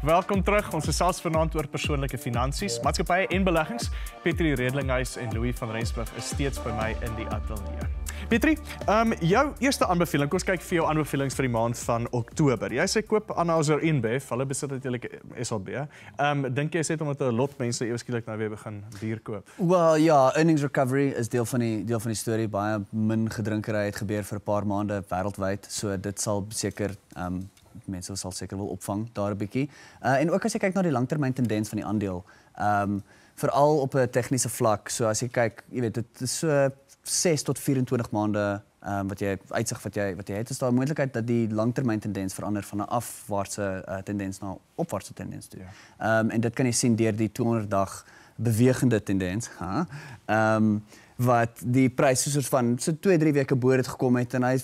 Welkom terug. Ons gesels vanaand oor persoonlike finansies, maatskappye en beleggings. Petri Redlinghuis en Louis van Rensburg is steeds by my in die ateljee. Petri, ehm um, jou eerste aanbeveling. Kom ons kyk vir jou aanbevelings vir die maand van Oktober. Jy sê koop Anhauser Inbev, hulle besit natuurlik SLB. Ehm um, dink jy is dit omdat 'n lot mense ewe skielik nou weer begin bier koop? Wel ja, yeah, earnings recovery is deel van die deel van die storie. Baie min gedrinkery het gebeur vir 'n paar maande wêreldwyd, so dit sal seker ehm um, mense sal seker wil opvang daar 'n bietjie. Uh en ook as jy kyk na die langtermyn tendens van die aandeel, ehm um, veral op 'n tegniese vlak. So as jy kyk, jy weet, dit is so 6 tot 24 maande ehm um, wat jy uitsig wat jy wat jy het is daar 'n moontlikheid dat die langtermyn tendens verander van 'n afwaartse uh, tendens na opwaartse tendens toe. Ja. Ehm um, en dit kan jy sien deur die 200 dag bewegende tendens. Ehm huh? um, wat die pryse soos van so 2-3 weke bo dit gekom het en hy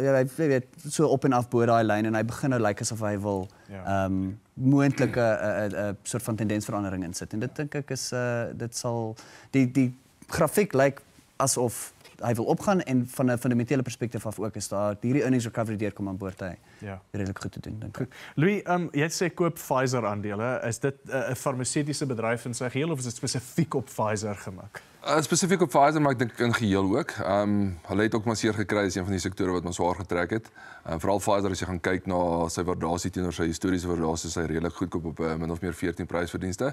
ja, hy weet so op en af bo daai lyn en hy begin nou lyk like asof hy wil ja. ehm ja. um, moontlike 'n eh, 'n eh, eh, soort van tendensverandering insit en dit dink ek is 'n uh, dit sal die die grafiek lyk like asof hy wil opgaan en van 'n fundamentele perspektief af ook is daar hierdie earnings recovery deurkom aan boord hy ja. redelik goed te doen dink ek. Louis, ehm um, jy sê koop Pfizer aandele, is dit 'n uh, farmaseutiese bedryf in sy geheel of is dit spesifiek op Pfizer gemik? 'n spesifieke fase maar ek dink in geheel ook. Ehm um, hulle het ook masseer gekry as een van die sektore wat ons swaar getrek het. Ehm um, veral Pfizer as jy gaan kyk na sy waardasie teenoor sy historiese waardasie, sy redelik goedkoop op 'n ehm, min of meer 14 prys vir dienste.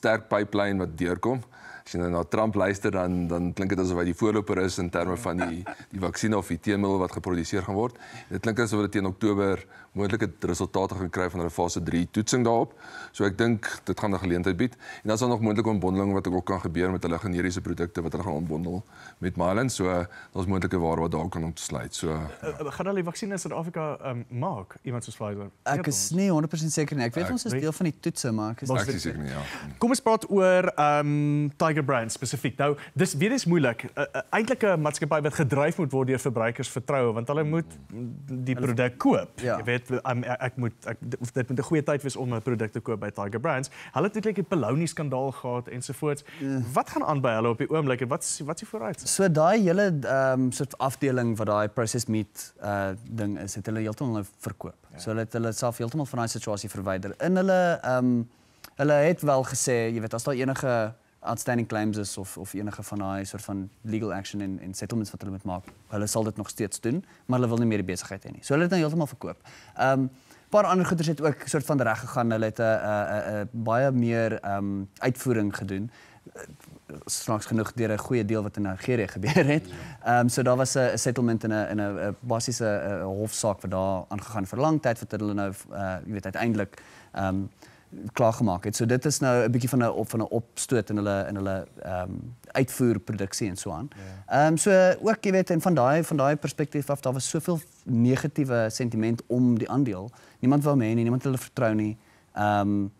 Sterk pipeline wat deurkom. As jy nou na Trump luister dan dan klink dit asof hy die voorloper is in terme van die die vaksin of die teenmiddel wat geproduseer gaan word. Dit klink asof hulle teen Oktober moontlike resultate gaan kry van hulle fase 3 toetsing daarop. So ek dink dit gaan 'n geleentheid bied en dan is daar nog moontlike ontbondeling wat ook kan gebeur met hulle generiese se produkte wat hulle gaan ontbondel met Mylan, so daar's moontlike ware wat daar kan ontsluit. So uh, uh, gaan hulle die vaksin in Suid-Afrika um, maak iemand soos Pfizer. Ek is nie 100% seker nie. Ek weet ek, ons is deel van die toetse, maar ek is ek nie seker nie. Ja. Kom ons praat oor um Tiger Brand spesifiek. Nou, dis weer is moeilik. Uh, Eintlik 'n maatskappy wat gedryf moet word deur verbruikers vertroue, want hulle moet die produk koop. Ja. Jy weet um, ek moet ek of dit moet 'n goeie tyd wees om 'n produk te koop by Tiger Brands. Hulle het eintlik 'n Pelonie skandaal gehad ensovoorts. Mm. Wat gaan aan by hulle? hulle op die oomblik en wat is, wat is die vooruit? So daai hele ehm um, soort afdeling wat daai process meet eh uh, ding is, het hulle heeltemal verkoop. Ja. So hulle het hulle self heeltemal van daai situasie verwyder. In hulle ehm um, hulle het wel gesê, jy weet, as daar enige outstanding claims is of of enige van daai soort van legal action en en settlements wat hulle moet maak, hulle sal dit nog steeds doen, maar hulle wil nie meer die besigheid hê nie. So hulle het nou heeltemal verkoop. Ehm um, paar ander goeders het ook soort van reg gegaan. Hulle het 'n uh, 'n uh, 'n uh, baie meer ehm um, uitvoering gedoen. Eh, straks genoeg deur 'n goeie deel wat in Nigerië gebeur het. Ja. Ehm um, so daar was 'n settlement in 'n in 'n basiese eh, eh, hofsaak wat daar aangegaan vir lang tyd voordat hulle nou uh, jy weet uiteindelik ehm um, klaar gemaak het. So dit is nou 'n bietjie van 'n van 'n opstoot in hulle in hulle ehm um, uitvoerproduksie en so aan. Ja. Ehm um, so ook jy weet en van daai van daai perspektief af daar was soveel negatiewe sentiment om die aandeel. Niemand wou meen nie, niemand hulle vertrou nie. Ehm um,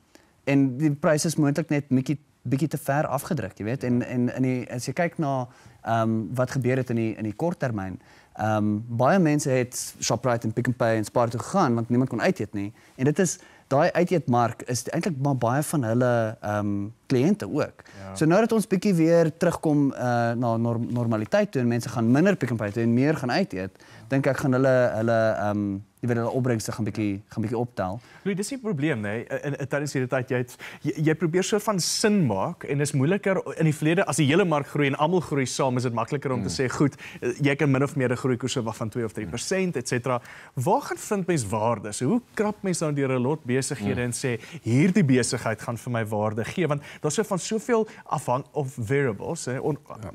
en die pryse is moontlik net bietjie bietjie te ver afgedruk, jy weet. Ja. En en in die as jy kyk na ehm um, wat gebeur het in die in die kort termyn Ehm um, baie mense het Shoprite en Pick n Pay en Spar toe gegaan want niemand kon uit eet nie en dit is daai uitetmark is eintlik maar baie van hulle ehm um, kliënte ook. Ja. So nou dat ons bietjie weer terugkom uh na norm normaliteit toe en mense gaan minder pick and pay toe en meer gaan uit eet, ja. dink ek gaan hulle hulle um jy weet hulle opbrengste gaan bietjie ja. gaan bietjie optel. Lui, dis nie 'n probleem nê. In 'n tydens hierdie tyd jy, het, jy jy probeer so van sin maak en is moeiliker in die verlede as die hele mark groei en almal groei saam, is dit makliker om hmm. te sê goed, jy kan min of meer 'n groei koers van 2 of 3% hmm. et cetera. Waar gaan vind mens waardes? Hoe krap mens dan deur 'n lot besighede hmm. en sê hierdie besigheid gaan vir my waarde gee? Want Daar se van soveel afhang of variables, hè, on, ja.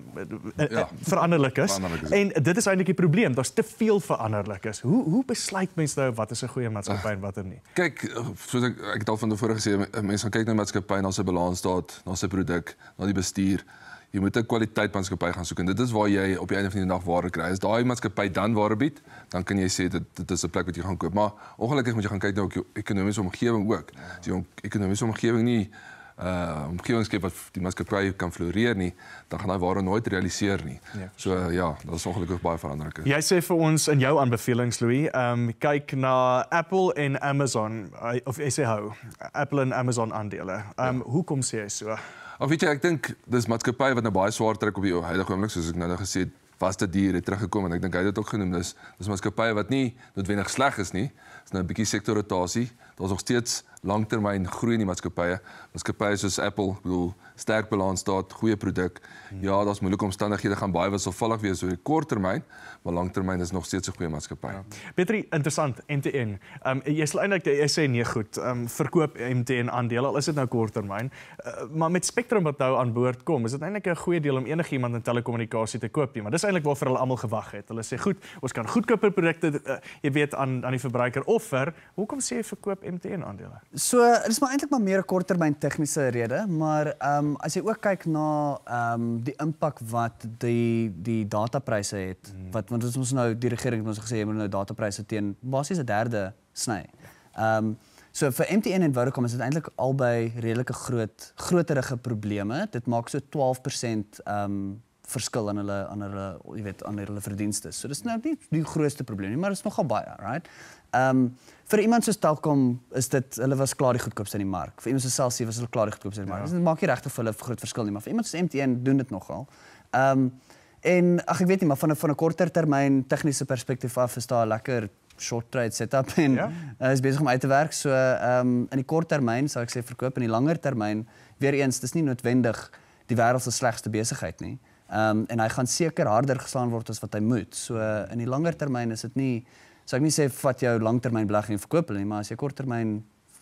Eh, ja. Eh, veranderlikes. Ja. En dit is eintlik die probleem. Daar's te veel veranderlikes. Hoe hoe besluit mense nou wat is 'n goeie maatskappy en watter nie? Kyk, soos ek ek het al van tevore gesê, mense gaan kyk na maatskappy en na sy balans staat, na sy produk, na die bestuur. Jy moet 'n kwaliteit maatskappy gaan soek en dit is waar jy op die einde van die dag waarde kry. As daai maatskappy dan waarde bied, dan kan jy sê dit dit is 'n plek wat jy gaan koop. Maar ongelukkig moet jy gaan kyk na ook jou ekonomiese omgewing ook. As jou ekonomiese omgewing nie uh omgewingskep wat die maatskappy kan floreer nie, dan gaan daai ware nooit realiseer nie. Ja, so uh, ja, daar is ongelukkig baie veranderinge. Jy sê vir ons in jou aanbevelings Louis, ehm um, kyk na Apple en Amazon of SA Ho. Apple en Amazon aandele. Ehm um, ja. hoekom sê jy so? Of weet jy ek dink dis maatskappy wat nou baie swaar trek op die huidige oomblik soos ek nou nou gesê het was dit hier het teruggekom en ek dink hy het dit ook genoem dis dis maatskappye wat nie noodwendig sleg is nie. Dis nou 'n bietjie sektorrotasie. Daar's nog steeds langtermyn groei in die maatskappye. Maatskappye soos Apple, ek bedoel, sterk balansstaat, goeie produk. Hmm. Ja, daar's moeilike omstandighede gaan baie wisselvallig wees oor die korttermyn, maar langtermyn is nog steeds 'n goeie maatskappy. Pietrie, ja. interessant MTN. Ehm um, jy sê eintlik jy sê nee goed, ehm um, verkoop MTN aandele al is dit nou korttermyn, uh, eh, maar met Spectrum wat nou aan boord kom, is dit eintlik 'n goeie deel om enigiemand in telekommunikasie te koop nie, maar dis eintlik waarvoor hulle almal gewag het. Hulle sê goed, ons kan goedkoper produkte uh, jy weet aan aan die verbruiker offer. Hoekom sê jy verkoop MTN aandele? So, dit is maar eintlik maar meer 'n korttermyn tegniese rede, maar ehm um, as jy ook kyk na ehm um, die impak wat die die datapryse het, mm. wat want ons nou die regering het ons gesê jy moet nou datapryse teen basies 'n derde sny. Ehm um, so vir MTN en Vodacom is dit eintlik albei redelike groot groterige probleme. Dit maak so 12% ehm um, verskil aan hulle aan hulle jy weet aan hulle verdienstes. So dis nou nie die grootste probleem nie, maar dit is nogal baie, right? Ehm um, vir iemand soos Telkom is dit hulle was klaar die goedkoopste in die mark. Vir iemand soos Celsius was hulle klaar die goedkoopste in die mark. Ja. Dit maak nie regtig vir hulle groot verskil nie, maar vir iemand soos MTN doen dit nogal. Ehm um, en ag ek weet nie, maar van 'n van 'n korter termyn tegniese perspektief af is daar 'n lekker short trade setup en ja. uh, is besig om uit te werk. So ehm um, in die kort termyn sou ek sê verkoop en in die langer termyn weer eens, dis nie noodwendig die wêreld se slegste besigheid nie. Ehm um, en hy gaan seker harder geslaan word as wat hy moet. So in die langer termyn is dit nie sou ek nie sê vat jou langtermyn belegging en verkoop hulle nie, maar as jy korttermyn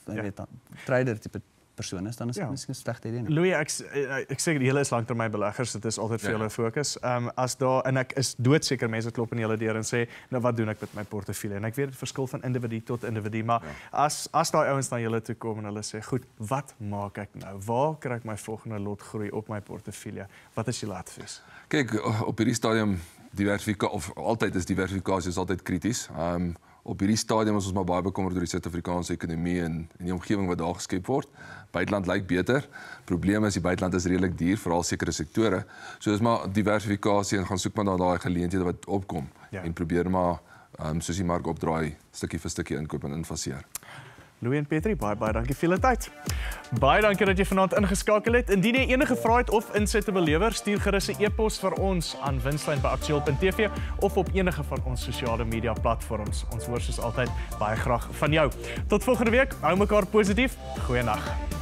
jy ja. weet dan trader tipe persoon is dan is dit ja. miskien 'n slegte idee. Nee. Louis, ek eh, eh, ek sê die hele is langtermynbeleggers, dit is altyd vir hulle ja. fokus. Ehm um, as daar en ek is doodseker mense klop in hulle deur en sê, "Nou wat doen ek met my portefeulje?" En ek weet dit verskil van individu tot individu, maar ja. as as daai ouens na julle toe kom en hulle sê, "Goed, wat maak ek nou? Waar kry ek my volgende lot groei op my portefeulje?" Wat is julle advies? Kyk, op hierdie stadium diversifika of altyd is diversifikasie is altyd krities. Ehm um, op hierdie stadium as ons maar baie bekommerd oor die Suid-Afrikaanse ekonomie en en die omgewing wat daar geskep word. Buiteland lyk beter. Probleem is die buiteland is redelik duur veral sekere sektore. So dis maar diversifikasie en gaan soek maar na daai geleenthede wat opkom ja. en probeer maar ehm um, soos die mark opdraai stukkie vir stukkie inkoop en infaseer. Louis en Petri, baie baie dankie vir julle tyd. Baie dankie dat jy vanaand ingeskakel het. Indien jy enige vrae het of insigte wil lewer, stuur gerus 'n e-pos vir ons aan winslyn@aktueel.tv of op enige van ons sosiale media platforms. Ons hoor soos altyd baie graag van jou. Tot volgende week. Hou mekaar positief. Goeienaand.